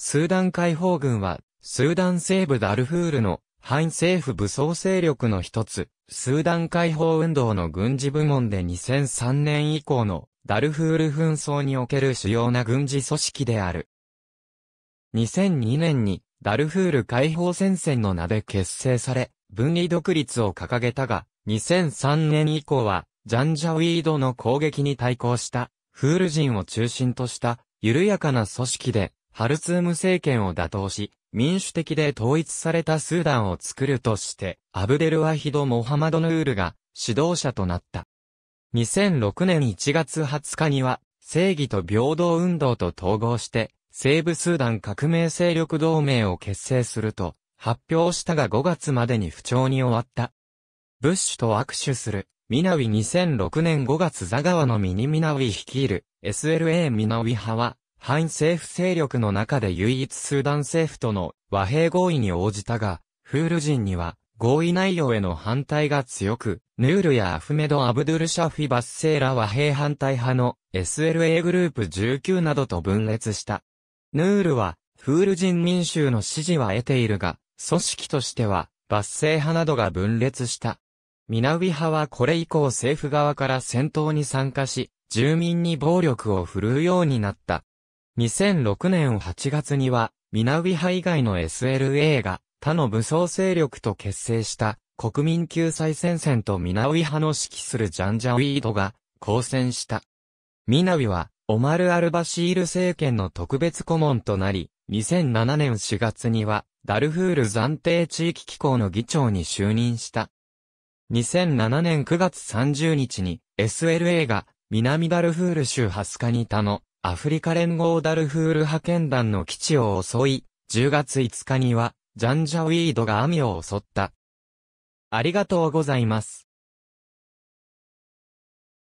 スーダン解放軍は、スーダン西部ダルフールの反政府武装勢力の一つ、スーダン解放運動の軍事部門で2003年以降のダルフール紛争における主要な軍事組織である。2002年にダルフール解放戦線の名で結成され、分離独立を掲げたが、2003年以降は、ジャンジャウィードの攻撃に対抗した、フール人を中心とした、緩やかな組織で、ハルツーム政権を打倒し、民主的で統一されたスーダンを作るとして、アブデルワヒド・モハマドヌールが指導者となった。2006年1月20日には、正義と平等運動と統合して、西部スーダン革命勢力同盟を結成すると、発表したが5月までに不調に終わった。ブッシュと握手する、ミナウィ2006年5月ザガワのミニミナウィ率いる SLA ミナウィ派は反政府勢力の中で唯一スーダン政府との和平合意に応じたが、フール人には合意内容への反対が強く、ヌールやアフメド・アブドゥル・シャフィ・バッセーラ和平反対派の SLA グループ19などと分裂した。ヌールは、フール人民衆の支持は得ているが、組織としては、バッセー派などが分裂した。ミナウィ派はこれ以降政府側から戦闘に参加し、住民に暴力を振るうようになった。2006年8月には、ミナウィ派以外の SLA が、他の武装勢力と結成した、国民救済戦線とミナウィ派の指揮するジャンジャウィードが、交戦した。ミナウィは、オマル・アルバシール政権の特別顧問となり、2007年4月には、ダルフール暫定地域機構の議長に就任した。2007年9月30日に、SLA が、南ダルフール州ハスカニタのアフリカ連合ダルフール派遣団の基地を襲い、10月5日には、ジャンジャウィードが網を襲った。ありがとうございます。